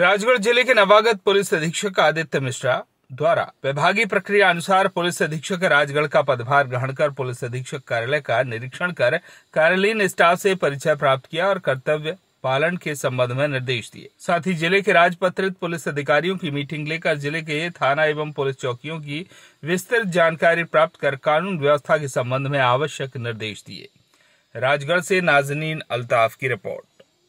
राजगढ़ जिले के नवागत पुलिस अधीक्षक आदित्य मिश्रा द्वारा विभागीय प्रक्रिया अनुसार पुलिस अधीक्षक राजगढ़ का पदभार ग्रहण कर पुलिस अधीक्षक कार्यालय का निरीक्षण कर कार्यालयीन स्टाफ से परिचय प्राप्त किया और कर्तव्य पालन के संबंध में निर्देश दिए साथ ही जिले के राजपत्रित पुलिस अधिकारियों की मीटिंग लेकर जिले के थाना एवं पुलिस चौकियों की विस्तृत जानकारी प्राप्त कर कानून व्यवस्था के संबंध में आवश्यक निर्देश दिए राजगढ़ से नाजनीन अल्ताफ की रिपोर्ट